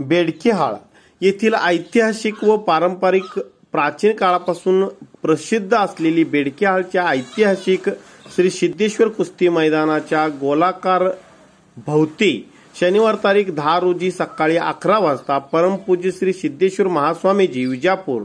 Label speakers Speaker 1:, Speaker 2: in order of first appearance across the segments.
Speaker 1: बेडकीहाळ येथील ऐतिहासिक व पारंपरिक प्राचीन काळापासून प्रसिद्ध असलेली बेडकीहाळच्या ऐतिहासिक श्री सिद्धेश्वर कुस्ती मैदानाच्या गोलाकार भोवती शनिवार तारीख दहा रोजी सकाळी अकरा वाजता परमपूज्य श्री सिद्धेश्वर महास्वामीजी विजापूर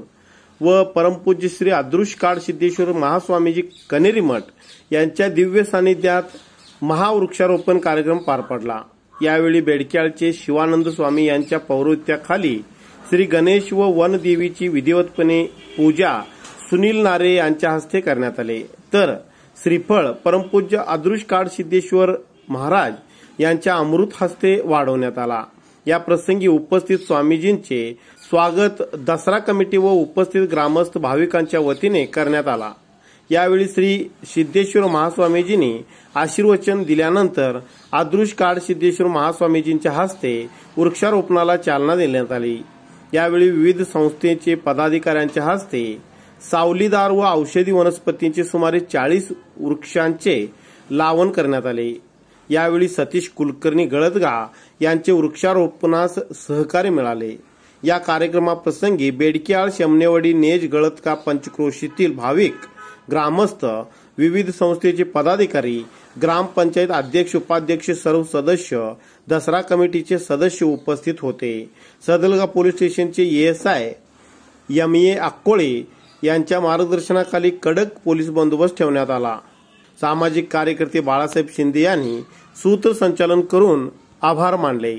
Speaker 1: व परमपूज्य श्री अदृशकाळ सिद्धेश्वर महास्वामीजी कनेरीमठ यांच्या दिव्य सानिध्यात महावृक्षारोपण कार्यक्रम पार पडला यावेळी बेडक्याळचे शिवानंद स्वामी यांच्या पौरोहित्याखाली श्री गणेश व वनदेवीची विधिवतपणे पूजा सुनील नारे यांच्या हस्ते करण्यात आले तर श्रीफळ परमपूज्य अदृश काळ सिद्धेश्वर महाराज यांच्या अमृत हस्ते वाढवण्यात आला या प्रसंगी उपस्थित स्वामीजींचे स्वागत दसरा कमिटी व उपस्थित ग्रामस्थ भाविकांच्या वतीने करण्यात आला यावेळी श्री सिद्धेश्वर महास्वामीजींनी आशीर्वचन दिल्यानंतर आदृश काळ सिद्धेश्वर महास्वामीजींच्या हस्ते वृक्षारोपणाला चालना देण्यात आली यावेळी विविध संस्थेचे पदाधिकाऱ्यांच्या हस्ते सावलीदार व औषधी वनस्पतींचे सुमारे चाळीस वृक्षांचे लावण करण्यात आले यावेळी सतीश कुलकर्णी गळदगा यांचे वृक्षारोपणास सहकार्य मिळाले या कार्यक्रमाप्रसंगी बेडकीआळ शमनेवाडी नेज गळदका पंचक्रोशीतील भाविक ग्रामस्थ विविध संस्थेचे पदाधिकारी ग्रामपंचायत अध्यक्ष उपाध्यक्ष सर्व सदस्य दसरा कमिटीचे सदस्य उपस्थित होते सदलगा पोलीस स्टेशनचे एएसआय एम ए आकोळे यांच्या मार्गदर्शनाखाली कडक पोलीस बंदोबस्त ठेवण्यात आला सामाजिक कार्यकर्ते बाळासाहेब शिंदे यांनी सूत्रसंचालन करून आभार मानले